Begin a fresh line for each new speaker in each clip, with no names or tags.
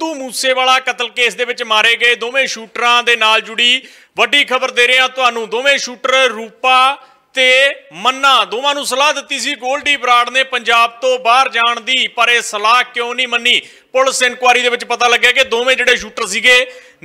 ਸਿੱਧੂ ਮੂਸੇਵਾਲਾ ਕਤਲ ਕੇਸ ਦੇ ਵਿੱਚ ਮਾਰੇ ਗਏ ਦੋਵੇਂ ਸ਼ੂਟਰਾਂ ਦੇ ਨਾਲ ਜੁੜੀ ਵੱਡੀ ਖਬਰ ਦੇ ਰਿਹਾ ਤੁਹਾਨੂੰ ਦੋਵੇਂ ਸ਼ੂਟਰ ਰੂਪਾ ਤੇ ਮੰਨਾ ਦੋਵਾਂ ਨੂੰ ਸਲਾਹ ਦਿੱਤੀ ਸੀ 골ਡੀ ਬਰਾੜ ਨੇ ਪੰਜਾਬ ਤੋਂ ਬਾਹਰ ਜਾਣ ਦੀ ਪਰ ਇਹ ਸਲਾਹ ਕਿਉਂ ਨਹੀਂ ਮੰਨੀ ਪੁਲਿਸ ਇਨਕੁਆਰੀ ਦੇ ਵਿੱਚ ਪਤਾ ਲੱਗਿਆ ਕਿ ਦੋਵੇਂ ਜਿਹੜੇ ਸ਼ੂਟਰ ਸੀਗੇ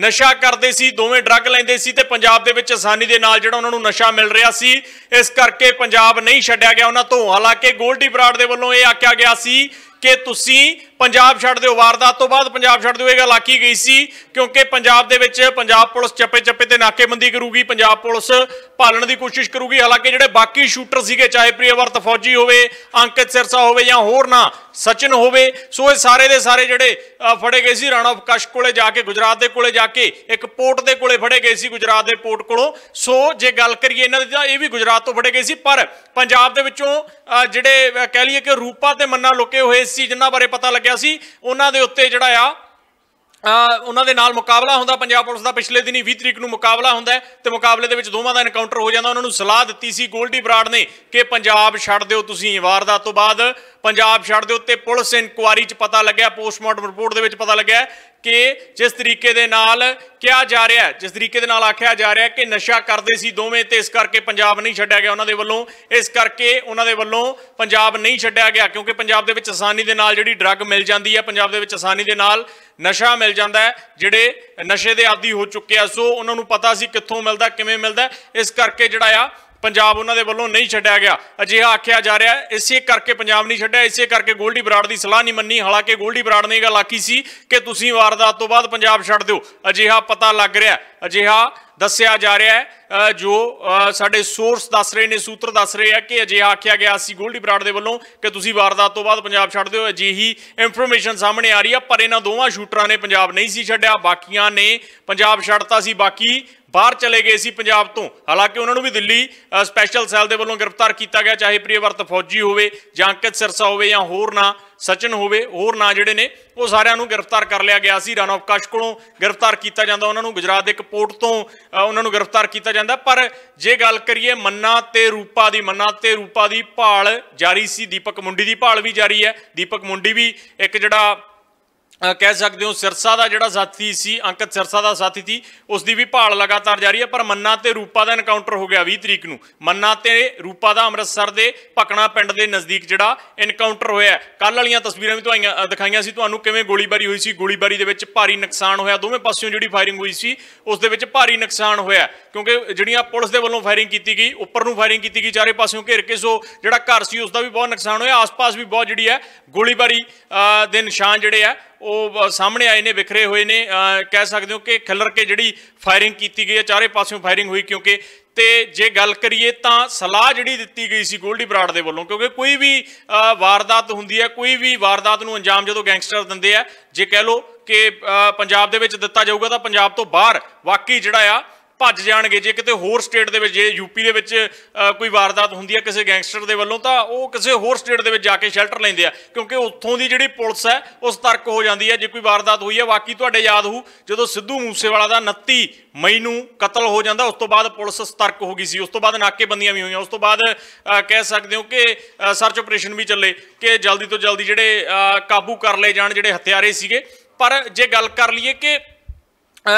ਨਸ਼ਾ ਕਰਦੇ ਸੀ ਦੋਵੇਂ ਡਰੱਗ ਲੈਂਦੇ ਸੀ ਤੇ ਪੰਜਾਬ ਦੇ ਵਿੱਚ ਆਸਾਨੀ ਦੇ ਨਾਲ ਜਿਹੜਾ ਉਹਨਾਂ ਨੂੰ ਨਸ਼ਾ ਮਿਲ ਰਿਹਾ ਸੀ ਇਸ ਕਰਕੇ ਪੰਜਾਬ ਨਹੀਂ ਛੱਡਿਆ ਗਿਆ ਉਹਨਾਂ ਤੋਂ ਹਾਲਾਂਕਿ 골ਡੀ ਬਰਾੜ ਦੇ ਵੱਲੋਂ ਇਹ ਆਖਿਆ ਗਿਆ ਸੀ ਕਿ ਤੁਸੀਂ ਪੰਜਾਬ ਛੱਡ ਦਿਓ ਵਾਰਦਾਤ ਤੋਂ ਬਾਅਦ ਪੰਜਾਬ ਛੱਡ ਦਿਓ ਇਹ ਗੱਲ ਆਖੀ ਗਈ ਸੀ ਕਿਉਂਕਿ ਪੰਜਾਬ ਦੇ ਵਿੱਚ ਪੰਜਾਬ ਪੁਲਿਸ ਚੱਪੇ-ਚੱਪੇ ਤੇ ਨਾਕੇਬੰਦੀ ਕਰੂਗੀ ਪੰਜਾਬ ਪੁਲਿਸ ਭਾਲਣ ਦੀ ਕੋਸ਼ਿਸ਼ ਕਰੂਗੀ ਹਾਲਾਂਕਿ ਜਿਹੜੇ ਬਾਕੀ ਸ਼ੂਟਰ ਸੀਗੇ ਚਾਹੇ ਪ੍ਰਿਯਵਰਤ ਫੌਜੀ ਹੋਵੇ ਅੰਕਿਤ ਸਿਰਸਾ ਹੋਵੇ ਜਾਂ ਹੋਰ ਨਾ ਸਚਨ ਹੋਵੇ ਸੋ ਇਹ ਸਾਰੇ ਦੇ ਸਾਰੇ ਜਿਹੜੇ ਫੜੇ ਗਏ ਸੀ ਰਾਣਾ ਕਸ਼ ਕੋਲੇ ਜਾ ਕੇ ਗੁਜਰਾਤ ਦੇ ਕੋਲੇ ਜਾ ਕੇ ਇੱਕ ਪੋਰਟ ਦੇ ਕੋਲੇ ਫੜੇ ਗਏ ਸੀ ਗੁਜਰਾਤ ਦੇ ਪੋਰਟ ਕੋਲੋਂ ਸੋ ਜੇ ਗੱਲ ਕਰੀਏ ਇਹਨਾਂ ਦੀ ਤਾਂ ਇਹ ਵੀ ਗੁਜਰਾਤ ਤੋਂ ਫੜੇ ਗਏ ਸੀ ਪਰ ਪੰਜਾਬ ਦੇ ਵਿੱਚੋਂ ਜਿਹੜੇ ਕਹਿ ਲਈਏ ਕਿ ਰੂਪਾ ਤੇ ਮੰਨਾ ਲੁਕੇ ਹੋਏ ਸੀ ਜਿਨ੍ਹਾਂ ਬਾਰੇ ਪਤਾ ਲੱਗਿਆ ਸੀ ਉਹਨਾਂ ਦੇ ਉੱਤੇ ਜਿਹੜਾ ਆ ਉਹਨਾਂ ਦੇ ਨਾਲ ਮੁਕਾਬਲਾ ਹੁੰਦਾ ਪੰਜਾਬ ਪੁਲਿਸ ਦਾ ਪਿਛਲੇ ਦਿਨੀ 20 ਤਰੀਕ ਨੂੰ ਮੁਕਾਬਲਾ ਹੁੰਦਾ ਤੇ ਮੁਕਾਬਲੇ ਦੇ ਵਿੱਚ ਦੋਵਾਂ ਦਾ ਐਨਕਾਊਂਟਰ ਹੋ ਜਾਂਦਾ ਉਹਨਾਂ ਨੂੰ ਸਲਾਹ ਦਿੱਤੀ ਸੀ ਗੋਲਡੀ ਬਰਾੜ ਨੇ ਕਿ ਪੰਜਾਬ ਛੱਡ ਦਿਓ ਤੁਸੀਂ ਵਾਰਦਾਤ ਤੋਂ ਬਾਅਦ ਪੰਜਾਬ ਛੱਡ ਦੇ ਉੱਤੇ ਪੁਲਿਸ ਇਨਕੁਆਰੀ 'ਚ ਪਤਾ ਲੱਗਿਆ ਪੋਸਟਮਾਰਟਮ ਰਿਪੋਰਟ ਦੇ ਵਿੱਚ ਪਤਾ ਲੱਗਿਆ ਕਿ ਜਿਸ ਤਰੀਕੇ ਦੇ ਨਾਲ ਕਿਹਾ ਜਾ ਰਿਹਾ ਜਿਸ ਤਰੀਕੇ ਦੇ ਨਾਲ ਆਖਿਆ ਜਾ ਰਿਹਾ ਕਿ ਨਸ਼ਾ ਕਰਦੇ ਸੀ ਦੋਵੇਂ ਤੇ ਇਸ ਕਰਕੇ ਪੰਜਾਬ ਨਹੀਂ ਛੱਡਿਆ ਗਿਆ ਉਹਨਾਂ ਦੇ ਵੱਲੋਂ ਇਸ ਕਰਕੇ ਉਹਨਾਂ ਦੇ ਵੱਲੋਂ ਪੰਜਾਬ ਨਹੀਂ ਛੱਡਿਆ ਗਿਆ ਕਿਉਂਕਿ ਪੰਜਾਬ ਦੇ ਵਿੱਚ ਆਸਾਨੀ ਦੇ ਨਾਲ ਜਿਹੜੀ ਡਰੱਗ ਮਿਲ ਜਾਂਦੀ ਹੈ ਪੰਜਾਬ ਦੇ ਵਿੱਚ ਆਸਾਨੀ ਦੇ ਨਾਲ ਨਸ਼ਾ ਮਿਲ ਜਾਂਦਾ ਹੈ ਜਿਹੜੇ ਨਸ਼ੇ ਦੇ ਆਦੀ ਹੋ ਚੁੱਕੇ ਆ ਸੋ ਉਹਨਾਂ ਨੂੰ ਪਤਾ ਸੀ ਕਿੱਥੋਂ ਮਿਲਦਾ ਕਿਵੇਂ ਮਿਲਦਾ ਇਸ ਕਰਕੇ ਜਿਹੜਾ ਆ ਪੰਜਾਬ ਉਹਨਾਂ ਦੇ ਵੱਲੋਂ ਨਹੀਂ ਛੱਡਿਆ ਗਿਆ ਅਜਿਹਾ ਆਖਿਆ ਜਾ ਰਿਹਾ ਹੈ ਇਸੇ ਕਰਕੇ ਪੰਜਾਬ ਨਹੀਂ ਛੱਡਿਆ ਇਸੇ ਕਰਕੇ ਗੋਲਡੀ ਬਰਾੜ ਦੀ ਸਲਾਹ ਨਹੀਂ ਮੰਨੀ ਹਾਲਾਂਕਿ ਗੋਲਡੀ ਬਰਾੜ ਨੇ ਇਹ ਗੱਲ ਆਖੀ ਸੀ ਕਿ ਤੁਸੀਂ ਵਾਰਦਾਤ ਤੋਂ ਬਾਅਦ ਪੰਜਾਬ ਛੱਡ ਦਿਓ ਅਜਿਹਾ ਪਤਾ ਲੱਗ ਰਿਹਾ ਅਜਿਹਾ ਦੱਸਿਆ ਜਾ ਰਿਹਾ ਹੈ ਜੋ ਸਾਡੇ ਸੋਰਸ ਦੱਸ ਰਹੇ ਨੇ ਸੂਤਰ ਦੱਸ ਰਹੇ ਆ ਕਿ ਅਜਿਹਾ ਆਖਿਆ ਗਿਆ ਸੀ ਗੋਲਡੀ ਬਰਾੜ ਦੇ ਵੱਲੋਂ ਕਿ ਤੁਸੀਂ ਵਾਰਦਾਤ ਤੋਂ ਬਾਅਦ ਪੰਜਾਬ ਛੱਡ ਦਿਓ ਅਜਿਹੀ ਇਨਫੋਰਮੇਸ਼ਨ ਸਾਹਮਣੇ ਆ ਰਹੀ ਆ ਪਰ ਇਹਨਾਂ ਦੋਵਾਂ ਸ਼ੂਟਰਾਂ ਨੇ ਪੰਜਾਬ ਨਹੀਂ ਸੀ ਛੱਡਿਆ ਬਾਕੀਆਂ ਨੇ ਪੰਜਾਬ ਛੱਡਤਾ ਸੀ ਬਾਕੀ ਬਾਹਰ ਚਲੇ ਗਏ ਸੀ ਪੰਜਾਬ ਤੋਂ ਹਾਲਾਂਕਿ ਉਹਨਾਂ ਨੂੰ ਵੀ ਦਿੱਲੀ ਸਪੈਸ਼ਲ ਸੈੱਲ ਦੇ ਵੱਲੋਂ ਗ੍ਰਿਫਤਾਰ ਕੀਤਾ ਗਿਆ ਚਾਹੇ ਪ੍ਰਿਯਵਰਤ ਫੌਜੀ ਹੋਵੇ ਜਾਂ ਅੰਕਿਤ ਸਰਸਾ ਹੋਵੇ ਜਾਂ ਹੋਰ ਨਾ ਸਚਨ ਹੋਵੇ ਹੋਰ ਨਾਂ ਜਿਹੜੇ ਨੇ ਉਹ ਸਾਰਿਆਂ ਨੂੰ ਗ੍ਰਿਫਤਾਰ ਕਰ ਲਿਆ ਗਿਆ ਸੀ ਰਣਵ ਕਸ਼ ਕੋਲੋਂ ਗ੍ਰਿਫਤਾਰ ਕੀਤਾ ਜਾਂਦਾ ਉਹਨਾਂ ਨੂੰ ਗੁਜਰਾਤ ਦੇ ਇੱਕ ਪੋਰਟ ਤੋਂ ਉਹਨਾਂ ਨੂੰ ਗ੍ਰਿਫਤਾਰ ਕੀਤਾ ਜਾਂਦਾ ਪਰ ਜੇ ਗੱਲ ਕਰੀਏ ਮੰਨਾ ਤੇ ਰੂਪਾ ਦੀ ਮੰਨਾ ਤੇ ਰੂਪਾ ਦੀ ਭਾਲ ਜਾਰੀ ਸੀ ਦੀਪਕ ਮੁੰਡੀ ਦੀ ਭਾਲ ਵੀ ਜਾਰੀ ਹੈ ਦੀਪਕ ਮੁੰਡੀ ਵੀ ਇੱਕ ਜਿਹੜਾ ਕਹਿ ਸਕਦੇ ਹੋ ਸਿਰਸਾ ਦਾ ਜਿਹੜਾ ਸਾਥੀ ਸੀ ਅੰਕਤ ਸਿਰਸਾ ਦਾ ਸਾਥੀ ਸੀ ਉਸ ਦੀ ਵੀ ਭਾਲ ਲਗਾਤਾਰ ਜਾਰੀ ਹੈ ਪਰ ਮੰਨਾ ਤੇ ਰੂਪਾ ਦਾ ਐਨਕਾਊਂਟਰ ਹੋ ਗਿਆ 20 ਤਰੀਕ ਨੂੰ ਮੰਨਾ ਤੇ ਰੂਪਾ ਦਾ ਅੰਮ੍ਰਿਤਸਰ ਦੇ ਪਕਣਾ ਪਿੰਡ ਦੇ ਨਜ਼ਦੀਕ ਜਿਹੜਾ ਐਨਕਾਊਂਟਰ ਹੋਇਆ ਕੱਲ ਵਾਲੀਆਂ ਤਸਵੀਰਾਂ ਵੀ ਤੁਹਾਈਆਂ ਦਿਖਾਈਆਂ ਸੀ ਤੁਹਾਨੂੰ ਕਿਵੇਂ ਗੋਲੀਬਾਰੀ ਹੋਈ ਸੀ ਗੋਲੀਬਾਰੀ ਦੇ ਵਿੱਚ ਭਾਰੀ ਨੁਕਸਾਨ ਹੋਇਆ ਦੋਵੇਂ ਪਾਸਿਓਂ ਜਿਹੜੀ ਫਾਇਰਿੰਗ ਹੋਈ ਸੀ ਉਸ ਦੇ ਵਿੱਚ ਭਾਰੀ ਨੁਕਸਾਨ ਹੋਇਆ ਕਿਉਂਕਿ ਜਿਹੜੀਆਂ ਪੁਲਿਸ ਦੇ ਵੱਲੋਂ ਫਾਇਰਿੰਗ ਕੀਤੀ ਗਈ ਉੱਪਰ ਨੂੰ ਫਾਇਰਿੰਗ ਕੀਤੀ ਗਈ ਚਾਰੇ ਪਾਸਿਓਂ ਘੇਰ ਕੇ ਸੋ ਜਿਹੜਾ ਘਰ ਸੀ ਉਸ ਦਾ ਵੀ ਬਹੁਤ ਨੁਕਸਾਨ ਹੋਇਆ ਆਸ-ਪਾਸ ਵੀ ਬਹੁਤ ਜਿਹੜੀ ਹੈ ਗੋਲੀਬਾਰੀ ਦੇ ਨਿਸ਼ਾਨ ਜਿਹੜੇ ਆ ਉਹ ਸਾਹਮਣੇ ਆਏ ਨੇ ਵਿਖਰੇ ਹੋਏ ਨੇ ਕਹਿ ਸਕਦੇ ਹੋ ਕਿ ਖਿਲਰ ਕੇ ਜਿਹੜੀ ਫਾਇਰਿੰਗ ਕੀਤੀ ਗਈ ਹੈ ਚਾਰੇ ਪਾਸਿਓਂ ਫਾਇਰਿੰਗ ਹੋਈ ਕਿਉਂਕਿ ਤੇ ਜੇ ਗੱਲ ਕਰੀਏ ਤਾਂ ਸਲਾਹ ਜਿਹੜੀ ਦਿੱਤੀ ਗਈ ਸੀ ਗੋਲਡੀ ਬਰਾੜ ਦੇ ਵੱਲੋਂ ਕਿਉਂਕਿ ਕੋਈ ਵੀ ਵਾਰਦਾਤ ਹੁੰਦੀ ਹੈ ਕੋਈ ਵੀ ਵਾਰਦਾਤ ਨੂੰ ਅੰਜਾਮ ਜਦੋਂ ਗੈਂਗਸਟਰ ਦਿੰਦੇ ਆ ਜੇ ਕਹਿ ਲੋ ਕਿ ਪੰਜਾਬ ਦੇ ਵਿੱਚ ਦਿੱਤਾ ਜਾਊਗਾ ਤਾਂ ਪੰਜਾਬ ਤੋਂ ਬਾਹਰ ਵਾਕਈ ਜਿਹੜਾ ਆ ਭੱਜ ਜਾਣਗੇ ਜੇ ਕਿਤੇ ਹੋਰ ਸਟੇਟ ਦੇ ਵਿੱਚ ਜੇ ਯੂਪੀ ਦੇ ਵਿੱਚ ਕੋਈ ਵਾਰਦਾਤ ਹੁੰਦੀ ਹੈ ਕਿਸੇ ਗੈਂਗਸਟਰ ਦੇ ਵੱਲੋਂ ਤਾਂ ਉਹ ਕਿਸੇ ਹੋਰ ਸਟੇਟ ਦੇ ਵਿੱਚ ਜਾ ਕੇ ਸ਼ੈਲਟਰ ਲੈਂਦੇ ਆ ਕਿਉਂਕਿ ਉੱਥੋਂ ਦੀ ਜਿਹੜੀ ਪੁਲਿਸ ਹੈ ਉਸ ਤਰਕ ਹੋ ਜਾਂਦੀ ਹੈ ਜੇ ਕੋਈ ਵਾਰਦਾਤ ਹੋਈ ਹੈ ਬਾਕੀ ਤੁਹਾਡੇ ਯਾਦ ਹੋਊ ਜਦੋਂ ਸਿੱਧੂ ਮੂਸੇਵਾਲਾ ਦਾ 29 ਮਈ ਨੂੰ ਕਤਲ ਹੋ ਜਾਂਦਾ ਉਸ ਤੋਂ ਬਾਅਦ ਪੁਲਿਸ ਸਤਰਕ ਹੋ ਗਈ ਸੀ ਉਸ ਤੋਂ ਬਾਅਦ ਨਾਕੇਬੰਦੀਆਂ ਵੀ ਹੋਈਆਂ ਉਸ ਤੋਂ ਬਾਅਦ ਕਹਿ ਸਕਦੇ ਹੋ ਕਿ ਸਰਚ ਆਪਰੇਸ਼ਨ ਵੀ ਚੱਲੇ ਕਿ ਜਲਦੀ ਤੋਂ ਜਲਦੀ ਜਿਹੜੇ ਕਾਬੂ ਕਰ ਲਏ ਜਾਣ ਜਿਹੜੇ ਹਥਿਆਰੇ ਸੀਗੇ ਪਰ ਜੇ ਗੱਲ ਕਰ ਲਈਏ ਕਿ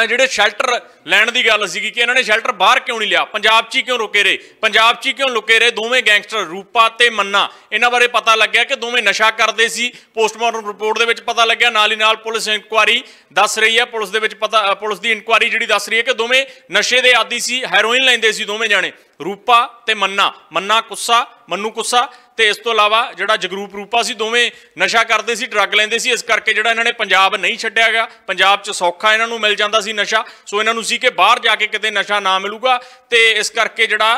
ਜਿਹੜੇ ਸ਼ੈਲਟਰ ਲੈਣ ਦੀ ਗੱਲ ਸੀਗੀ ਕਿ ਇਹਨਾਂ ਨੇ ਸ਼ੈਲਟਰ ਬਾਹਰ ਕਿਉਂ ਨਹੀਂ ਲਿਆ ਪੰਜਾਬ 'ਚ ਹੀ ਕਿਉਂ ਰੁਕੇ ਰਹੇ ਪੰਜਾਬ 'ਚ ਹੀ ਕਿਉਂ ਲੁਕੇ ਰਹੇ ਦੋਵੇਂ ਗੈਂਗਸਟਰ ਰੂਪਾ ਤੇ ਮੰਨਾ ਇਹਨਾਂ ਬਾਰੇ ਪਤਾ ਲੱਗਿਆ ਕਿ ਦੋਵੇਂ ਨਸ਼ਾ ਕਰਦੇ ਸੀ ਪੋਸਟਮਾਰਟਮ ਰਿਪੋਰਟ ਦੇ ਵਿੱਚ ਪਤਾ ਲੱਗਿਆ ਨਾਲ ਹੀ ਨਾਲ ਪੁਲਿਸ ਇਨਕੁਆਰੀ ਦੱਸ ਰਹੀ ਹੈ ਪੁਲਿਸ ਦੇ ਵਿੱਚ ਪਤਾ ਪੁਲਿਸ ਦੀ ਇਨਕੁਆਰੀ ਜਿਹੜੀ ਦੱਸ ਰਹੀ ਹੈ ਕਿ ਦੋਵੇਂ ਨਸ਼ੇ ਦੇ ਆਦੀ ਸੀ ਹੈਰੋਇਨ ਲੈਂਦੇ ਸੀ ਦੋਵੇਂ ਜਾਣੇ ਰੂਪਾ ਤੇ ਮੰਨਾ ਮੰਨਾ ਕੁੱਸਾ ਮੰਨੂ ਕੁੱਸਾ ਤੇ ਇਸ ਤੋਂ ਇਲਾਵਾ ਜਿਹੜਾ ਜਗਰੂਪ ਰੂਪਾ ਸੀ ਦੋਵੇਂ ਨਸ਼ਾ ਕਰਦੇ ਸੀ ਡਰੱਗ ਲੈਂਦੇ ਸੀ ਇਸ ਕਰਕੇ ਜਿਹੜਾ ਇਹਨਾਂ ਨੇ ਪੰਜਾਬ ਨਹੀਂ ਛੱਡਿਆ ਗਿਆ ਪੰਜਾਬ 'ਚ ਸੌਖਾ ਇਹਨਾਂ ਨੂੰ ਮਿਲ ਜਾਂਦਾ ਸੀ ਨਸ਼ਾ ਸੋ ਇਹਨਾਂ ਨੂੰ ਸੀ ਕਿ ਬਾਹਰ ਜਾ ਕੇ ਕਿਤੇ ਨਸ਼ਾ ਨਾ ਮਿਲੂਗਾ ਤੇ ਇਸ ਕਰਕੇ ਜਿਹੜਾ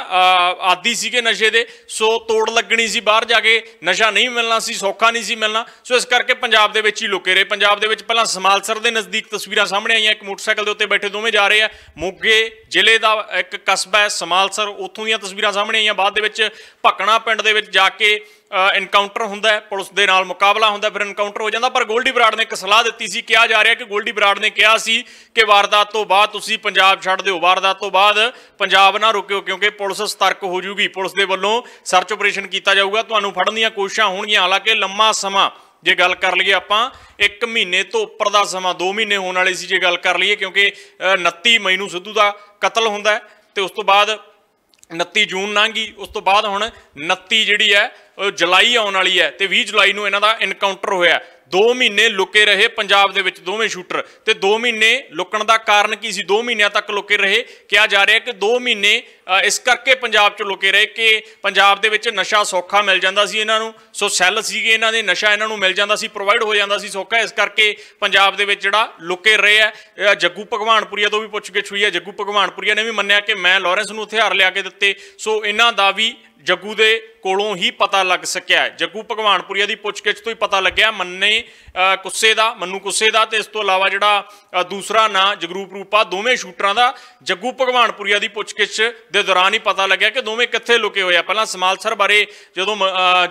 ਆਦੀ ਸੀਗੇ ਨਸ਼ੇ ਦੇ ਸੋ ਤੋੜ ਲੱਗਣੀ ਸੀ ਬਾਹਰ ਜਾ ਕੇ ਨਸ਼ਾ ਨਹੀਂ ਮਿਲਣਾ ਸੀ ਸੌਖਾ ਨਹੀਂ ਸੀ ਮਿਲਣਾ ਸੋ ਇਸ ਕਰਕੇ ਪੰਜਾਬ ਦੇ ਵਿੱਚ ਹੀ ਲੁਕੇ ਰਹੇ ਪੰਜਾਬ ਦੇ ਵਿੱਚ ਪਹਿਲਾਂ ਸਮਾਲਸਰ ਦੇ ਨਜ਼ਦੀਕ ਤਸਵੀਰਾਂ ਸਾਹਮਣੇ ਆਈਆਂ ਇੱਕ ਮੋਟਰਸਾਈਕਲ ਦੇ ਉੱਤੇ ਬੈਠੇ ਦੋਵੇਂ ਜਾ ਰਹੇ ਆ ਮੋਗੇ ਜ਼ਿਲ੍ਹੇ ਦਾ ਇੱਕ ਕਸਬਾ ਹੈ ਸਮਾਲਸਰ ਉੱਥੋਂ ਦੀਆਂ ਤਸਵੀਰਾਂ ਸਾਹਮਣੇ ਆਈਆਂ ਬਾਅਦ ਦੇ ਵਿੱਚ ਭਕਣਾ ਪਿੰਡ ਦੇ ਵਿੱਚ ਜਾ ਕੇ ਇਨਕਾਊਂਟਰ ਹੁੰਦਾ ਹੈ ਪੁਲਿਸ ਦੇ ਨਾਲ ਮੁਕਾਬਲਾ ਹੁੰਦਾ ਫਿਰ ਇਨਕਾਊਂਟਰ ਹੋ ਜਾਂਦਾ ਪਰ ਗੋਲਡੀ ਬਰਾੜ ਨੇ ਇੱਕ ਸਲਾਹ ਦਿੱਤੀ ਸੀ ਕਿਹਾ ਜਾ ਰਿਹਾ ਕਿ ਗੋਲਡੀ ਬਰਾੜ ਨੇ ਕਿਹਾ ਸੀ ਕਿ ਵਾਰਦਾਤ ਤੋਂ ਬਾਅਦ ਤੁਸੀਂ ਪੰਜਾਬ ਛੱਡ ਦਿਓ ਵਾਰਦਾਤ ਤੋਂ ਬਾਅਦ ਪੰਜਾਬ ਨਾ ਰੁਕਿਓ ਕਿਉਂਕਿ ਪੁਲਿਸ ਸਤਰਕ ਹੋ ਜੂਗੀ ਪੁਲਿਸ ਦੇ ਵੱਲੋਂ ਸਰਚ ਆਪਰੇਸ਼ਨ ਕੀਤਾ ਜਾਊਗਾ ਤੁਹਾਨੂੰ ਫੜਨ ਦੀਆਂ ਕੋਸ਼ਿਸ਼ਾਂ ਹੋਣਗੀਆਂ ਹਾਲਾਂਕਿ ਲੰਮਾ ਸਮਾਂ ਜੇ ਗੱਲ ਕਰ ਲਈਏ ਆਪਾਂ 1 ਮਹੀਨੇ ਤੋਂ ਉੱਪਰ ਦਾ ਸਮਾਂ 2 ਮਹੀਨੇ ਹੋਣ ਵਾਲੇ ਸੀ ਜੇ ਗੱਲ ਕਰ ਲਈਏ ਕਿਉਂਕਿ 29 ਮਈ ਨੂੰ ਸਿੱਧੂ ਦਾ ਕਤਲ ਹੁੰਦਾ ਤੇ ਉਸ ਤੋਂ ਬਾਅਦ 29 ਜੂਨ ਲੰਘੀ ਉਸ ਤੋਂ ਬਾਅਦ ਹੁਣ 29 ਜਿਹੜੀ ਹੈ ਉਹ ਜੁਲਾਈ ਆਉਣ ਵਾਲੀ ਹੈ ਤੇ 20 ਜੁਲਾਈ ਨੂੰ ਇਹਨਾਂ ਦਾ ਇਨਕਾਊਂਟਰ ਹੋਇਆ 2 ਮਹੀਨੇ ਲੁਕੇ ਰਹੇ ਪੰਜਾਬ ਦੇ ਵਿੱਚ ਦੋਵੇਂ ਸ਼ੂਟਰ ਤੇ 2 ਮਹੀਨੇ ਲੁਕਣ ਦਾ ਕਾਰਨ ਕੀ ਸੀ 2 ਮਹੀਨਿਆਂ ਤੱਕ ਲੁਕੇ ਰਹੇ ਕਿਹਾ ਜਾ ਰਿਹਾ ਕਿ 2 ਮਹੀਨੇ ਇਸ ਕਰਕੇ ਪੰਜਾਬ 'ਚ ਲੁਕੇ ਰਹੇ ਕਿ ਪੰਜਾਬ ਦੇ ਵਿੱਚ ਨਸ਼ਾ ਸੌਖਾ ਮਿਲ ਜਾਂਦਾ ਸੀ ਇਹਨਾਂ ਨੂੰ ਸੋ ਸੈੱਲ ਸੀਗੇ ਇਹਨਾਂ ਦੇ ਨਸ਼ਾ ਇਹਨਾਂ ਨੂੰ ਮਿਲ ਜਾਂਦਾ ਸੀ ਪ੍ਰੋਵਾਈਡ ਹੋ ਜਾਂਦਾ ਸੀ ਸੌਖਾ ਇਸ ਕਰਕੇ ਪੰਜਾਬ ਦੇ ਵਿੱਚ ਜਿਹੜਾ ਲੁਕੇ ਰਹੇ ਹੈ ਜੱਗੂ ਭਗਵਾਨਪੁਰੀਆ ਤੋਂ ਵੀ ਪੁੱਛ ਕੇ ਛੁਈ ਆ ਜੱਗੂ ਭਗਵਾਨਪੁਰੀਆ ਨੇ ਵੀ ਮੰਨਿਆ ਕਿ ਮੈਂ ਲਾਰੈਂਸ ਨੂੰ ਹਥਿਆਰ ਲਿਆ ਕੇ ਦਿੱਤੇ ਸੋ ਇਹਨਾਂ ਦਾ ਵੀ ਜੱਗੂ ਦੇ ਕੋਲੋਂ ਹੀ ਪਤਾ ਲੱਗ ਸਕਿਆ ਜੱਗੂ ਭਗਵਾਨਪੁਰੀਆ ਦੀ ਪੁੱਛਗਿੱਛ ਤੋਂ ਹੀ ਪਤਾ ਲੱਗਿਆ ਮੰਨੇ ਨੇ ਕੁੱਸੇ ਦਾ ਮੰਨੂ ਕੁੱਸੇ ਦਾ ਤੇ ਇਸ ਤੋਂ ਇਲਾਵਾ ਜਿਹੜਾ ਦੂਸਰਾ ਨਾਂ ਜਗਰੂਪ ਰੂਪਾ ਦੋਵੇਂ ਸ਼ੂਟਰਾਂ ਦਾ ਜੱਗੂ ਭਗਵਾਨਪੁਰੀਆ ਦੀ ਪੁੱਛਗਿੱਛ ਦੇ ਦੌਰਾਨ ਹੀ ਪਤਾ ਲੱਗਿਆ ਕਿ ਦੋਵੇਂ ਕਿੱਥੇ ਲੁਕੇ ਹੋਏ ਆ ਪਹਿਲਾਂ ਸਮਾਲਸਰ ਬਾਰੇ ਜਦੋਂ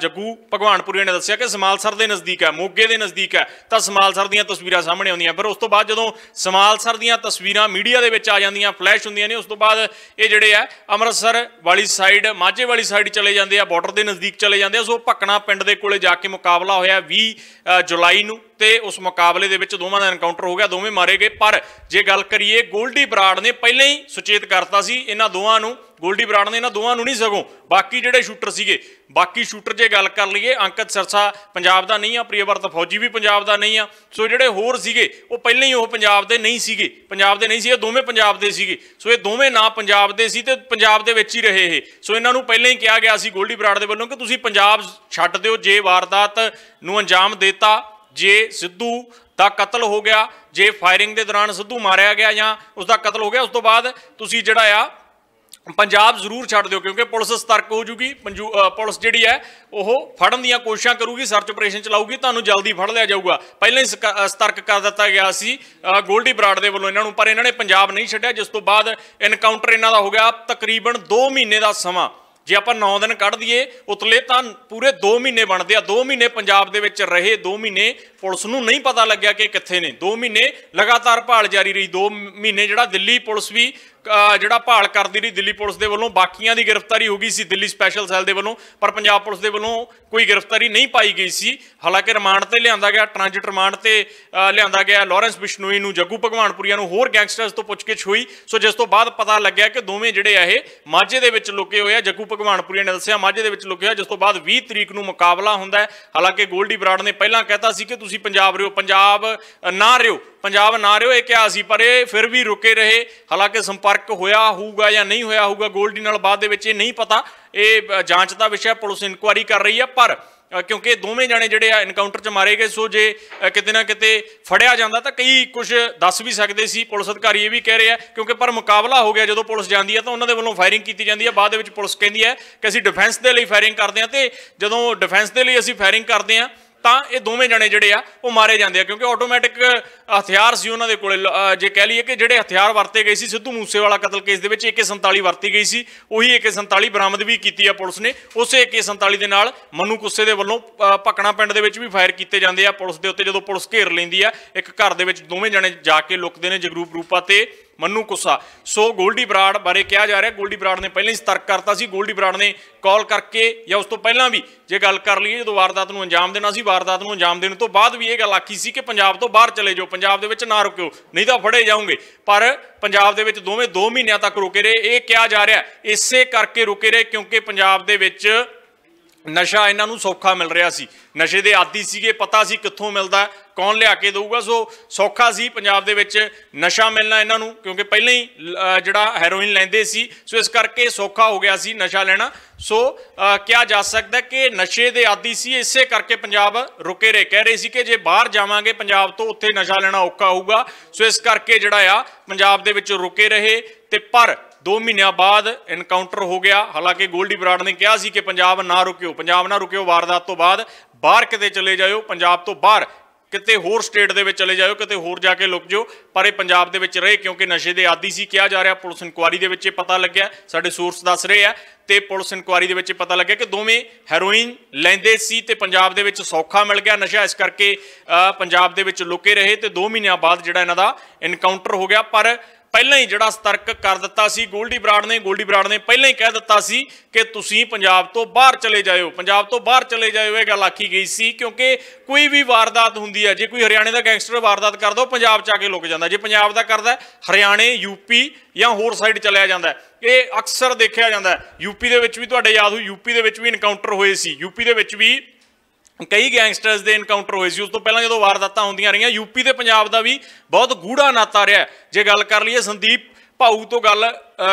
ਜੱਗੂ ਭਗਵਾਨਪੁਰੀਆ ਨੇ ਦੱਸਿਆ ਕਿ ਸਮਾਲਸਰ ਦੇ ਨਜ਼ਦੀਕ ਹੈ ਮੋਗੇ ਦੇ ਨਜ਼ਦੀਕ ਹੈ ਤਾਂ ਸਮਾਲਸਰ ਦੀਆਂ ਤਸਵੀਰਾਂ ਸਾਹਮਣੇ ਆਉਂਦੀਆਂ ਫਿਰ ਉਸ ਤੋਂ ਬਾਅਦ ਜਦੋਂ ਸਮਾਲਸਰ ਦੀਆਂ ਤਸਵੀਰਾਂ ਮੀਡੀਆ ਦੇ ਵਿੱਚ ਆ ਜਾਂਦੀਆਂ ਫਲੈਸ਼ ਹੁੰਦੀਆਂ ਨੇ ਉਸ ਤੋਂ ਬਾਅਦ ਇਹ ਜਿਹੜੇ ਆ ਅੰਮ੍ਰਿਤਸਰ ਵਾਲੀ ਸਾਈਡ ਮਾਝੇ ਵਾਲੀ ਸਾਈਡ ਚਲੇ ਜਾਂਦੇ ਆ ਬਾਰਡਰ ਦੇ ਨਜ਼ਦੀਕ ਚਲੇ ਜਾਂਦੇ ਆ ਸੋ ਭਕਣਾ ਪਿੰਡ ਦੇ ਕੋਲੇ ਜਾ ਕੇ ਮੁਕਾਬਲਾ ਹੋਇਆ 20 ਜੁਲਾਈ ਨੂੰ ਤੇ ਉਸ ਮੁਕਾਬਲੇ ਦੇ ਵਿੱਚ ਦੋਵਾਂ ਦਾ ਐਨਕਾਊਂਟਰ ਹੋ ਗਿਆ ਦੋਵੇਂ ਮਾਰੇ ਗਏ ਪਰ ਜੇ ਗੱਲ ਕਰੀਏ ਗੋਲਡੀ ਬਰਾੜ ਨੇ ਪਹਿਲਾਂ ਹੀ ਸੁਚੇਤ ਕਰਤਾ ਸੀ ਇਹਨਾਂ ਦੋਵਾਂ ਨੂੰ ਗੋਲਡੀ ਬਰਾੜ ਨੇ ਇਹਨਾਂ ਦੋਵਾਂ ਨੂੰ ਨਹੀਂ ਸਗੋਂ ਬਾਕੀ ਜਿਹੜੇ ਸ਼ੂਟਰ ਸੀਗੇ ਬਾਕੀ ਸ਼ੂਟਰ ਜੇ ਗੱਲ ਕਰ ਲਈਏ ਅੰਕਤ ਸਰਸਾ ਪੰਜਾਬ ਦਾ ਨਹੀਂ ਆ ਪ੍ਰਿਯਵਰਤ ਫੌਜੀ ਵੀ ਪੰਜਾਬ ਦਾ ਨਹੀਂ ਆ ਸੋ ਜਿਹੜੇ ਹੋਰ ਸੀਗੇ ਉਹ ਪਹਿਲਾਂ ਹੀ ਉਹ ਪੰਜਾਬ ਦੇ ਨਹੀਂ ਸੀਗੇ ਪੰਜਾਬ ਦੇ ਨਹੀਂ ਸੀ ਇਹ ਦੋਵੇਂ ਪੰਜਾਬ ਦੇ ਸੀਗੇ ਸੋ ਇਹ ਦੋਵੇਂ ਨਾ ਪੰਜਾਬ ਦੇ ਸੀ ਤੇ ਪੰਜਾਬ ਦੇ ਵਿੱਚ ਹੀ ਰਹੇ ਇਹ ਸੋ ਇਹਨਾਂ ਨੂੰ ਪਹਿਲਾਂ ਹੀ ਕਿਹਾ ਗਿਆ ਸੀ ਗੋਲਡੀ ਬਰਾੜ ਦੇ ਵੱਲੋਂ ਕਿ ਤੁਸੀਂ ਪੰਜਾਬ ਛੱਡ ਦਿਓ ਜੇ ਵਾਰਦਾਤ ਨੂੰ ਅੰਜਾਮ ਦੇਤਾ ਜੇ ਸਿੱਧੂ ਦਾ ਕਤਲ ਹੋ ਗਿਆ ਜੇ ਫਾਇਰਿੰਗ ਦੇ ਦੌਰਾਨ ਸਿੱਧੂ ਮਾਰਿਆ ਗਿਆ ਜਾਂ ਉਸ ਦਾ ਕਤਲ ਹੋ ਗਿਆ ਉਸ ਤੋਂ ਬਾਅਦ ਤੁਸੀਂ ਜਿਹੜਾ ਆ ਪੰਜਾਬ ਜ਼ਰੂਰ ਛੱਡ ਦਿਓ ਕਿਉਂਕਿ ਪੁਲਿਸ ਸਤਰਕ ਹੋ ਜੂਗੀ ਪੁਲਿਸ ਜਿਹੜੀ ਹੈ ਉਹ ਫੜਨ ਦੀਆਂ ਕੋਸ਼ਿਸ਼ਾਂ ਕਰੂਗੀ ਸਰਚ ਆਪਰੇਸ਼ਨ ਚਲਾਊਗੀ ਤੁਹਾਨੂੰ ਜਲਦੀ ਫੜ ਲਿਆ ਜਾਊਗਾ ਪਹਿਲਾਂ ਹੀ ਸਤਰਕ ਕਰ ਦਿੱਤਾ ਗਿਆ ਸੀ ਗੋਲਡੀ ਬਰਾਡ ਦੇ ਵੱਲੋਂ ਇਹਨਾਂ ਨੂੰ ਪਰ ਇਹਨਾਂ ਨੇ ਪੰਜਾਬ ਨਹੀਂ ਛੱਡਿਆ ਜਿਸ ਤੋਂ ਬਾਅਦ ਇਨਕਾਊਂਟਰ ਇਹਨਾਂ ਦਾ ਹੋ ਗਿਆ ਤਕਰੀਬਨ 2 ਮਹੀਨੇ ਦਾ ਸਮਾਂ ਜੇ ਆਪਾਂ 9 ਦਿਨ ਕੱਢ ਦਈਏ ਉਤਲੇ ਤਾਂ ਪੂਰੇ 2 ਮਹੀਨੇ ਬਣਦੇ ਆ 2 ਮਹੀਨੇ ਪੰਜਾਬ ਦੇ ਵਿੱਚ ਰਹੇ 2 ਮਹੀਨੇ ਪੁਲਿਸ ਨੂੰ ਨਹੀਂ ਪਤਾ ਲੱਗਿਆ ਕਿ ਕਿੱਥੇ ਨੇ 2 ਮਹੀਨੇ ਲਗਾਤਾਰ ਭਾਲ ਜਾਰੀ ਰਹੀ 2 ਮਹੀਨੇ ਜਿਹੜਾ ਦਿੱਲੀ ਪੁਲਿਸ ਵੀ ਜਿਹੜਾ ਭਾਲ ਕਰਦੀ ਰਹੀ ਦਿੱਲੀ ਪੁਲਿਸ ਦੇ ਵੱਲੋਂ ਬਾਕੀਆਂ ਦੀ ਗ੍ਰਿਫਤਾਰੀ ਹੋ ਗਈ ਸੀ ਦਿੱਲੀ ਸਪੈਸ਼ਲ ਸੈੱਲ ਦੇ ਵੱਲੋਂ ਪਰ ਪੰਜਾਬ ਪੁਲਿਸ ਦੇ ਵੱਲੋਂ ਕੋਈ ਗ੍ਰਿਫਤਾਰੀ ਨਹੀਂ ਪਾਈ ਗਈ ਸੀ ਹਾਲਾਂਕਿ ਰਿਮਾਂਡ ਤੇ ਲਿਆਂਦਾ ਗਿਆ ਟ੍ਰਾਂਜ਼ਿਟ ਰਿਮਾਂਡ ਤੇ ਲਿਆਂਦਾ ਗਿਆ ਲਾਰੈਂਸ ਬਿਸ਼ਨੋਈ ਨੂੰ ਜੱਗੂ ਭਗਵਾਨਪੁਰੀਆ ਨੂੰ ਹੋਰ ਗੈਂਗਸਟਰਸ ਤੋਂ ਪੁੱਛਗਿੱਛ ਹੋਈ ਸੋ ਜਿਸ ਤੋਂ ਬਾਅਦ ਪਤਾ ਲੱਗਿਆ ਕਿ ਦੋਵੇਂ ਜਿਹੜੇ ਆ ਇਹ ਮਾਝੇ ਦੇ ਵਿੱਚ ਲੁਕੇ ਹੋਏ ਆ ਜੱਗੂ ਭਗਵਾਨਪੁਰੀਆ ਨੇ ਦੱਸਿਆ ਮਾਝੇ ਦੇ ਵਿੱਚ ਲੁਕੇ ਹੋਏ ਜਿਸ ਤੋਂ ਬਾਅਦ 20 ਤਰੀਕ ਨੂੰ ਮੁਕਾਬਲਾ ਹੁੰਦਾ ਹੈ ਹਾਲਾਂਕਿ ਗੋਲਡੀ ਬਰਾੜ ਨੇ ਪਹਿਲਾਂ ਕਹਿਤਾ ਸੀ ਕਿ ਤੁਸੀਂ ਪੰਜਾਬ ਰਿਓ ਪੰਜਾਬ ਨਾ ਰਿਓ ਪੰਜਾਬ ਨਾ ਰਿਓ ਇਹ ਕਿਹਾ ਸੀ ਪਰ ਇਹ ਫਿਰ ਵੀ ਰੁਕੇ ਰਹੇ ਹਾਲਾਂਕਿ ਸੰਪਰਕ ਹੋਇਆ ਹੋਊਗਾ ਜਾਂ ਨਹੀਂ ਹੋਇਆ ਹੋਊਗਾ ਗੋਲਡੀ ਨਾਲ ਬਾਅਦ ਦੇ ਵਿੱਚ ਇਹ ਨਹੀਂ ਪਤਾ ਇਹ ਜਾਂਚ ਦਾ ਵਿਸ਼ਾ ਪੁਲਿਸ ਇਨਕੁਆਇਰੀ ਕਰ ਰਹੀ ਹੈ ਪਰ ਕਿਉਂਕਿ ਦੋਵੇਂ ਜਾਣੇ ਜਿਹੜੇ ਆ ਇਨਕਾਊਂਟਰ 'ਚ ਮਾਰੇ ਗਏ ਸੋ ਜੇ ਕਿਤੇ ਨਾ ਕਿਤੇ ਫੜਿਆ ਜਾਂਦਾ ਤਾਂ ਕਈ ਕੁਝ ਦੱਸ ਵੀ ਸਕਦੇ ਸੀ ਪੁਲਿਸ ਅਧਿਕਾਰੀ ਇਹ ਵੀ ਕਹਿ ਰਹੇ ਆ ਕਿਉਂਕਿ ਪਰ ਮੁਕਾਬਲਾ ਹੋ ਗਿਆ ਜਦੋਂ ਪੁਲਿਸ ਜਾਂਦੀ ਹੈ ਤਾਂ ਉਹਨਾਂ ਦੇ ਵੱਲੋਂ ਫਾਇਰਿੰਗ ਕੀਤੀ ਜਾਂਦੀ ਹੈ ਬਾਅਦ ਦੇ ਵਿੱਚ ਪੁਲਿਸ ਕਹਿੰਦੀ ਹੈ ਕਿ ਅਸੀਂ ਡਿਫੈਂਸ ਦੇ ਲਈ ਫਾਇਰਿੰਗ ਕਰਦੇ ਆ ਤੇ ਜਦੋਂ ਡਿਫੈਂਸ ਦੇ ਲਈ ਅਸੀਂ ਫਾਇਰਿੰਗ ਕਰਦੇ ਆ ਤਾਂ ਇਹ ਦੋਵੇਂ ਜਣੇ ਜਿਹੜੇ ਆ ਉਹ ਮਾਰੇ ਜਾਂਦੇ ਆ ਕਿਉਂਕਿ ਆਟੋਮੈਟਿਕ ਹਥਿਆਰ ਸੀ ਉਹਨਾਂ ਦੇ ਕੋਲੇ ਜੇ ਕਹਿ ਲਈਏ ਕਿ ਜਿਹੜੇ ਹਥਿਆਰ ਵਰਤੇ ਗਏ ਸੀ ਸਿੱਧੂ ਮੂਸੇਵਾਲਾ ਕਤਲ ਕੇਸ ਦੇ ਵਿੱਚ AK47 ਵਰਤੀ ਗਈ ਸੀ ਉਹੀ AK47 ਬਰਾਮਦ ਵੀ ਕੀਤੀ ਆ ਪੁਲਿਸ ਨੇ ਉਸੇ AK47 ਦੇ ਨਾਲ ਮਨੂ ਕੁੱਸੇ ਦੇ ਵੱਲੋਂ ਪਕਣਾ ਪਿੰਡ ਦੇ ਵਿੱਚ ਵੀ ਫਾਇਰ ਕੀਤੇ ਜਾਂਦੇ ਆ ਪੁਲਿਸ ਦੇ ਉੱਤੇ ਜਦੋਂ ਪੁਲਿਸ ਘੇਰ ਲੈਂਦੀ ਆ ਇੱਕ ਘਰ ਦੇ ਵਿੱਚ ਦੋਵੇਂ ਜਣੇ ਜਾ ਕੇ ਲੁਕਦੇ ਨੇ ਜਗਰੂਪ ਰੂਪਾ ਤੇ ਮੰਨੂ ਕੁੱਸਾ ਸੋ ਗੋਲਡੀ ਬਰਾੜ ਬਾਰੇ ਕਿਹਾ ਜਾ ਰਿਹਾ ਗੋਲਡੀ ਬਰਾੜ ਨੇ ਪਹਿਲਾਂ ਹੀ ਤਰਕ ਕਰਤਾ ਸੀ ਗੋਲਡੀ ਬਰਾੜ ਨੇ ਕਾਲ ਕਰਕੇ ਜਾਂ ਉਸ ਤੋਂ ਪਹਿਲਾਂ ਵੀ ਜੇ ਗੱਲ ਕਰ ਲਈਏ ਜਦੋਂ ਵਾਰਦਾਤ ਨੂੰ ਅੰਜਾਮ ਦੇਣਾ ਸੀ ਵਾਰਦਾਤ ਨੂੰ ਅੰਜਾਮ ਦੇਣ ਤੋਂ ਬਾਅਦ ਵੀ ਇਹ ਗੱਲ ਆਖੀ ਸੀ ਕਿ ਪੰਜਾਬ ਤੋਂ ਬਾਹਰ ਚਲੇ ਜਾਓ ਪੰਜਾਬ ਦੇ ਵਿੱਚ ਨਾ ਰੁਕਿਓ ਨਹੀਂ ਤਾਂ ਫੜੇ ਜਾਓਗੇ ਪਰ ਪੰਜਾਬ ਦੇ ਵਿੱਚ ਦੋਵੇਂ 2 ਮਹੀਨਿਆਂ ਤੱਕ ਰੁਕੇ ਰਹੇ ਇਹ ਕਿਹਾ ਜਾ ਰਿਹਾ ਇਸੇ ਕਰਕੇ ਰੁਕੇ ਰਹੇ ਕਿਉਂਕਿ ਪੰਜਾਬ ਦੇ ਵਿੱਚ ਨਸ਼ਾ ਇਹਨਾਂ ਨੂੰ ਸੌਖਾ ਮਿਲ ਰਿਹਾ ਸੀ ਨਸ਼ੇ ਦੇ ਆਦੀ ਸੀਗੇ ਪਤਾ ਸੀ ਕਿੱਥੋਂ ਮਿਲਦਾ ਕੌਣ ਲਿਆ ਕੇ ਦੇਊਗਾ ਸੋ ਸੌਖਾ ਸੀ ਪੰਜਾਬ ਦੇ ਵਿੱਚ ਨਸ਼ਾ ਮਿਲਣਾ ਇਹਨਾਂ ਨੂੰ ਕਿਉਂਕਿ ਪਹਿਲਾਂ ਹੀ ਜਿਹੜਾ ਹੈਰੋਇਨ ਲੈਂਦੇ ਸੀ ਸੋ ਇਸ ਕਰਕੇ ਸੌਖਾ ਹੋ ਗਿਆ ਸੀ ਨਸ਼ਾ ਲੈਣਾ ਸੋ ਕਿਹਾ ਜਾ ਸਕਦਾ ਕਿ ਨਸ਼ੇ ਦੇ ਆਦੀ ਸੀ ਇਸੇ ਕਰਕੇ ਪੰਜਾਬ ਰੁਕੇ ਰਹੇ ਕਹਿ ਰਹੇ ਸੀ ਕਿ ਜੇ ਬਾਹਰ ਜਾਵਾਂਗੇ ਪੰਜਾਬ ਤੋਂ ਉੱਥੇ ਨਸ਼ਾ ਲੈਣਾ ਔਖਾ ਹੋਊਗਾ ਸੋ ਇਸ ਕਰਕੇ ਜਿਹੜਾ ਆ ਪੰਜਾਬ ਦੇ ਵਿੱਚ ਰੁਕੇ ਰਹੇ ਤੇ ਪਰ 2 ਮਹੀਨਿਆਂ ਬਾਅਦ ਐਨਕਾਊਂਟਰ ਹੋ ਗਿਆ ਹਾਲਾਂਕਿ ਗੋਲਡੀ ਬਰਾੜ ਨੇ ਕਿਹਾ ਸੀ ਕਿ ਪੰਜਾਬ ਨਾ ਰੁਕਿਓ ਪੰਜਾਬ ਨਾ ਰੁਕਿਓ ਵਾਰਦਾਤ ਤੋਂ ਬਾਅਦ ਬਾਹਰ ਕਿਤੇ ਚਲੇ ਜਾਇਓ ਪੰਜਾਬ ਤੋਂ ਬਾਹਰ ਕਿਤੇ ਹੋਰ ਸਟੇਟ ਦੇ ਵਿੱਚ ਚਲੇ ਜਾਇਓ ਕਿਤੇ ਹੋਰ ਜਾ ਕੇ ਲੁਕ ਜਾਓ ਪਰ ਇਹ ਪੰਜਾਬ ਦੇ ਵਿੱਚ ਰਹੇ ਕਿਉਂਕਿ ਨਸ਼ੇ ਦੇ ਆਦੀ ਸੀ ਕਿਹਾ ਜਾ ਰਿਹਾ ਪੁਲਿਸ ਇਨਕੁਆਰੀ ਦੇ ਵਿੱਚ ਇਹ ਪਤਾ ਲੱਗਿਆ ਸਾਡੇ ਸੋਰਸ ਦੱਸ ਰਹੇ ਆ ਤੇ ਪੁਲਿਸ ਇਨਕੁਆਰੀ ਦੇ ਵਿੱਚ ਪਤਾ ਲੱਗਿਆ ਕਿ ਦੋਵੇਂ ਹੈਰੋਇਨ ਲੈਂਦੇ ਸੀ ਤੇ ਪੰਜਾਬ ਦੇ ਵਿੱਚ ਸੌਖਾ ਮਿਲ ਗਿਆ ਨਸ਼ਾ ਇਸ ਕਰਕੇ ਪੰਜਾਬ ਦੇ ਵਿੱਚ ਲੁਕੇ ਰਹੇ ਤੇ 2 ਮਹੀਨਿਆਂ ਬਾਅਦ ਜਿਹੜਾ ਇਹਨਾਂ ਦਾ ਇਨਕਾਊਂਟਰ ਹੋ ਗਿਆ ਪਰ ਪਹਿਲਾਂ ਹੀ ਜਿਹੜਾ ਸਤਰਕ ਕਰ ਦਿੱਤਾ ਸੀ ਗੋਲਡੀ ਬਰਾੜ ਨੇ ਗੋਲਡੀ ਬਰਾੜ ਨੇ ਪਹਿਲਾਂ ਹੀ ਕਹਿ ਦਿੱਤਾ ਸੀ ਕਿ ਤੁਸੀਂ ਪੰਜਾਬ ਤੋਂ ਬਾਹਰ ਚਲੇ ਜਾਇਓ ਪੰਜਾਬ ਤੋਂ ਬਾਹਰ ਚਲੇ ਜਾਇਓ ਇਹ ਗੱਲ ਆਖੀ ਗਈ ਸੀ ਕਿਉਂਕਿ ਕੋਈ ਵੀ ਵਾਰਦਾਤ ਹੁੰਦੀ ਹੈ ਜੇ ਕੋਈ ਹਰਿਆਣੇ ਦਾ ਗੈਂਗਸਟਰ ਵਾਰਦਾਤ ਕਰਦਾ ਉਹ ਪੰਜਾਬ 'ਚ ਆ ਕੇ ਲੁਕ ਜਾਂਦਾ ਜੇ ਪੰਜਾਬ ਦਾ ਕਰਦਾ ਹਰਿਆਣੇ ਯੂਪੀ ਜਾਂ ਹੋਰ ਸਾਈਡ ਚਲਿਆ ਜਾਂਦਾ ਇਹ ਅਕਸਰ ਦੇਖਿਆ ਜਾਂਦਾ ਯੂਪੀ ਦੇ ਵਿੱਚ ਵੀ ਤੁਹਾਡੇ ਯਾਦ ਹੋ ਯੂਪੀ ਦੇ ਵਿੱਚ ਵੀ ਇਨਕਾਊਂਟਰ ਹੋਏ ਸੀ ਯੂਪੀ ਦੇ ਵਿੱਚ ਵੀ ਕਈ ਗੈਂਗਸਟਰਸ ਦੇ ਇਨਕਾਊਂਟਰ ਹੋਏ ਸੀ ਉਸ ਤੋਂ ਪਹਿਲਾਂ ਜਦੋਂ ਵਾਰਦਾਤਾਂ ਹੁੰਦੀਆਂ ਰਹੀਆਂ ਯੂਪੀ ਤੇ ਪੰਜਾਬ ਦਾ ਵੀ ਬਹੁਤ ਗੂੜਾ ਨਾਤਾ ਰਿਹਾ ਜੇ ਗੱਲ ਕਰ ਲਈਏ ਸੰਦੀਪ ਭਾਊ ਤੋਂ ਗੱਲ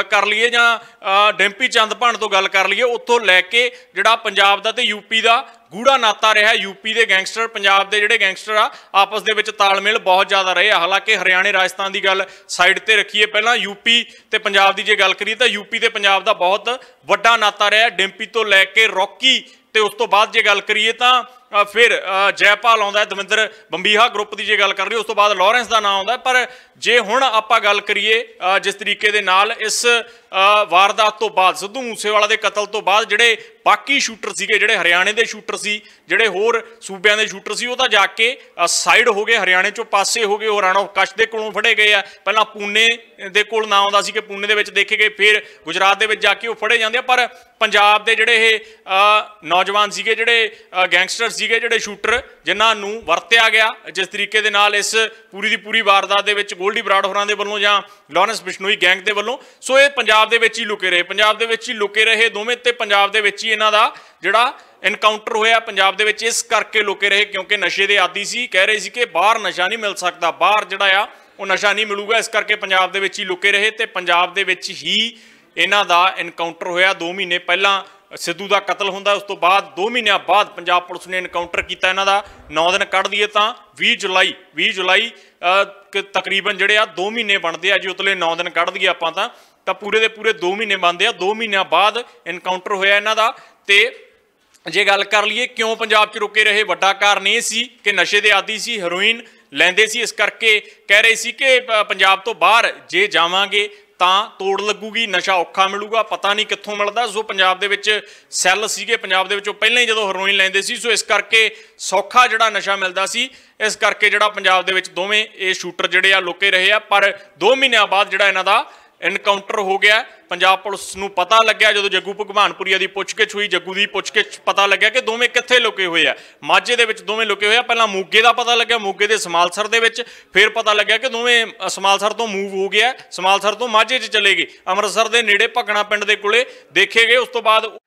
ਕਰ ਲਈਏ ਜਾਂ ਡੈਂਪੀ ਚੰਦ ਤੋਂ ਗੱਲ ਕਰ ਲਈਏ ਉੱਥੋਂ ਲੈ ਕੇ ਜਿਹੜਾ ਪੰਜਾਬ ਦਾ ਤੇ ਯੂਪੀ ਦਾ ਗੂੜਾ ਨਾਤਾ ਰਿਹਾ ਯੂਪੀ ਦੇ ਗੈਂਗਸਟਰ ਪੰਜਾਬ ਦੇ ਜਿਹੜੇ ਗੈਂਗਸਟਰ ਆ ਆਪਸ ਦੇ ਵਿੱਚ ਤਾਲਮੇਲ ਬਹੁਤ ਜ਼ਿਆਦਾ ਰਹੇ ਹਾਲਾਂਕਿ ਹਰਿਆਣੇ ਰਾਜਸਥਾਨ ਦੀ ਗੱਲ ਸਾਈਡ ਤੇ ਰੱਖੀਏ ਪਹਿਲਾਂ ਯੂਪੀ ਤੇ ਪੰਜਾਬ ਦੀ ਜੇ ਗੱਲ ਕਰੀਏ ਤਾਂ ਯੂਪੀ ਤੇ ਪੰਜਾਬ ਦਾ ਬਹੁਤ ਵੱਡਾ ਨਾਤਾ ਰਿਹਾ ਡੈਂਪੀ ਤੋਂ ਲੈ ਕੇ ਰੌਕੀ ਤੇ ਉਸ ਤੋਂ ਬਾਅਦ ਜੇ ਗੱਲ ਕਰੀਏ ਤਾਂ ਫਿਰ ਜੈਪਾਲ ਆਉਂਦਾ ਦਵਿੰਦਰ ਬੰਬੀਹਾ ਗਰੁੱਪ ਦੀ ਜੇ ਗੱਲ ਕਰ ਲਈ ਉਸ ਤੋਂ ਬਾਅਦ ਲਾਰੈਂਸ ਦਾ ਨਾਮ ਆਉਂਦਾ ਪਰ ਜੇ ਹੁਣ ਆਪਾਂ ਗੱਲ ਕਰੀਏ ਜਿਸ ਤਰੀਕੇ ਦੇ ਨਾਲ ਇਸ ਵਾਰਦਾਤ ਤੋਂ ਬਾਅਦ ਸਿੱਧੂ ਮੂਸੇਵਾਲਾ ਦੇ ਕਤਲ ਤੋਂ ਬਾਅਦ ਜਿਹੜੇ ਬਾਕੀ ਸ਼ੂਟਰ ਸੀਗੇ ਜਿਹੜੇ ਹਰਿਆਣੇ ਦੇ ਸ਼ੂਟਰ ਸੀ ਜਿਹੜੇ ਹੋਰ ਸੂਬਿਆਂ ਦੇ ਸ਼ੂਟਰ ਸੀ ਉਹ ਤਾਂ ਜਾ ਕੇ ਸਾਈਡ ਹੋ ਗਏ ਹਰਿਆਣੇ ਚੋਂ ਪਾਸੇ ਹੋ ਗਏ ਉਹ ਰਾਣਾ ਕਸ਼ ਦੇ ਕੋਲੋਂ ਫੜੇ ਗਏ ਆ ਪਹਿਲਾਂ ਪੂਨੇ ਦੇ ਕੋਲ ਨਾ ਆਉਂਦਾ ਸੀ ਕਿ ਪੂਨੇ ਦੇ ਵਿੱਚ ਦੇਖੇ ਗਏ ਫਿਰ ਗੁਜਰਾਤ ਦੇ ਵਿੱਚ ਜਾ ਕੇ ਉਹ ਫੜੇ ਜਾਂਦੇ ਆ ਪਰ ਪੰਜਾਬ ਦੇ ਜਿਹੜੇ ਇਹ ਨੌਜਵਾਨ ਸੀਗੇ ਜਿਹੜੇ ਗੈਂਗਸਟਰ ਸੀਗੇ ਜਿਹੜੇ ਸ਼ੂਟਰ ਜਿਨ੍ਹਾਂ ਨੂੰ ਵਰਤਿਆ ਗਿਆ ਜਿਸ ਤਰੀਕੇ ਦੇ ਨਾਲ ਇਸ ਪੂਰੀ ਦੀ ਪੂਰੀ ਵਾਰਦਾਤ ਦੇ ਵਿੱਚ ਗੋਲਡੀ ਬਰਾਡ ਹੋਰਾਂ ਦੇ ਵੱਲੋਂ ਜਾਂ ਲਾਰੈਂਸ ਬਿਸ਼ਨੋਈ ਗੈਂਗ ਦੇ ਵੱਲੋਂ ਸੋ ਇਹ ਪੰਜਾਬ ਦੇ ਵਿੱਚ ਹੀ ਲੁਕੇ ਰਹੇ ਪੰਜਾਬ ਦੇ ਵਿੱਚ ਹੀ ਲੁਕੇ ਰਹੇ ਦੋਵੇਂ ਤੇ ਪੰਜਾਬ ਦੇ ਵਿੱਚ ਹੀ ਇਹਨਾਂ ਦਾ ਜਿਹੜਾ ਇਨਕਾਊਂਟਰ ਹੋਇਆ ਪੰਜਾਬ ਦੇ ਵਿੱਚ ਇਸ ਕਰਕੇ ਲੁਕੇ ਰਹੇ ਕਿਉਂਕਿ ਨਸ਼ੇ ਦੇ ਆਦੀ ਸੀ ਕਹਿ ਰਹੇ ਸੀ ਕਿ ਬਾਹਰ ਨਸ਼ਾ ਨਹੀਂ ਮਿਲ ਸਕਦਾ ਬਾਹਰ ਜਿਹੜਾ ਆ ਉਹ ਨਸ਼ਾ ਨਹੀਂ ਮਿਲੂਗਾ ਇਸ ਕਰਕੇ ਪੰਜਾਬ ਦੇ ਵਿੱਚ ਹੀ ਲੁਕੇ ਰਹੇ ਤੇ ਪੰਜਾਬ ਦੇ ਵਿੱਚ ਹੀ ਇਹਨਾਂ ਦਾ ਇਨਕਾਊਂਟਰ ਹੋਇਆ 2 ਮਹੀਨੇ ਪਹਿਲਾਂ ਸਿੱਧੂ ਦਾ ਕਤਲ ਹੁੰਦਾ ਉਸ ਤੋਂ ਬਾਅਦ 2 ਮਹੀਨਿਆਂ ਬਾਅਦ ਪੰਜਾਬ ਪੁਲਿਸ ਨੇ ਐਨਕਾਊਂਟਰ ਕੀਤਾ ਇਹਨਾਂ ਦਾ 9 ਦਿਨ ਕੱਢ ਦਈਏ ਤਾਂ 20 ਜੁਲਾਈ 20 ਜੁਲਾਈ ਤਕਰੀਬਨ ਜਿਹੜੇ ਆ 2 ਮਹੀਨੇ ਬਣਦੇ ਆ ਜੀ ਉਤਲੇ 9 ਦਿਨ ਕੱਢ ਦਈਏ ਆਪਾਂ ਤਾਂ ਤਾਂ ਪੂਰੇ ਦੇ ਪੂਰੇ 2 ਮਹੀਨੇ ਬਣਦੇ ਆ 2 ਮਹੀਨਿਆਂ ਬਾਅਦ ਐਨਕਾਊਂਟਰ ਹੋਇਆ ਇਹਨਾਂ ਦਾ ਤੇ ਜੇ ਗੱਲ ਕਰ ਲਈਏ ਕਿਉਂ ਪੰਜਾਬ 'ਚ ਰੁਕੇ ਰਹੇ ਵੱਡਾ ਕਾਰਨ ਇਹ ਸੀ ਕਿ ਨਸ਼ੇ ਦੇ ਆਦੀ ਸੀ ਹੈਰੋਇਨ ਲੈਂਦੇ ਸੀ ਇਸ ਕਰਕੇ ਕਹਿ ਰਹੇ ਸੀ ਕਿ ਪੰਜਾਬ ਤੋਂ ਬਾਹਰ ਜੇ ਜਾਵਾਂਗੇ ਤਾਂ ਤੋੜ ਲੱਗੂਗੀ ਨਸ਼ਾ ਔਖਾ ਮਿਲੂਗਾ ਪਤਾ ਨਹੀਂ ਕਿੱਥੋਂ ਮਿਲਦਾ ਸੋ ਪੰਜਾਬ ਦੇ ਵਿੱਚ ਸੈੱਲ ਸੀਗੇ ਪੰਜਾਬ ਦੇ ਵਿੱਚੋਂ ਪਹਿਲਾਂ ਹੀ ਜਦੋਂ ਹਰੋਇਨ ਲੈਂਦੇ ਸੀ ਸੋ ਇਸ ਕਰਕੇ ਸੌਖਾ ਜਿਹੜਾ ਨਸ਼ਾ ਮਿਲਦਾ ਸੀ ਇਸ ਕਰਕੇ ਜਿਹੜਾ ਪੰਜਾਬ ਦੇ ਵਿੱਚ ਦੋਵੇਂ ਇਹ ਸ਼ੂਟਰ ਜਿਹੜੇ ਆ ਲੁਕੇ ਰਹੇ ਆ ਪਰ 2 ਮਹੀਨਿਆਂ ਬਾਅਦ ਜਿਹੜਾ ਇਹਨਾਂ ਦਾ ਇਨਕਾਊਂਟਰ ਹੋ ਗਿਆ ਪੰਜਾਬ ਪੁਲਿਸ ਨੂੰ ਪਤਾ ਲੱਗਿਆ ਜਦੋਂ ਜੱਗੂ ਭਗਵਾਨਪੁਰੀਆ ਦੀ ਪੁੱਛਗਿੱਛ ਹੋਈ ਜੱਗੂ ਦੀ ਪੁੱਛਗਿੱਛ ਪਤਾ ਲੱਗਿਆ ਕਿ ਦੋਵੇਂ ਕਿੱਥੇ ਲੁਕੇ ਹੋਏ ਆ ਮਾਝੇ ਦੇ ਵਿੱਚ ਦੋਵੇਂ ਲੁਕੇ ਹੋਏ ਆ ਪਹਿਲਾਂ ਮੂਗੇ ਦਾ ਪਤਾ ਲੱਗਿਆ ਮੂਗੇ ਦੇ ਸਮਾਲਸਰ ਦੇ ਵਿੱਚ ਫਿਰ ਪਤਾ ਲੱਗਿਆ ਕਿ ਦੋਵੇਂ ਸਮਾਲਸਰ ਤੋਂ ਮੂਵ ਹੋ ਗਿਆ ਸਮਾਲਸਰ ਤੋਂ ਮਾਝੇ 'ਚ ਚਲੇ ਗਏ ਅੰਮ੍ਰਿਤਸਰ ਦੇ ਨੇੜੇ ਭਗਣਾ ਪਿੰਡ ਦੇ ਕੋਲੇ ਦੇਖੇ ਗਏ ਉਸ ਤੋਂ ਬਾਅਦ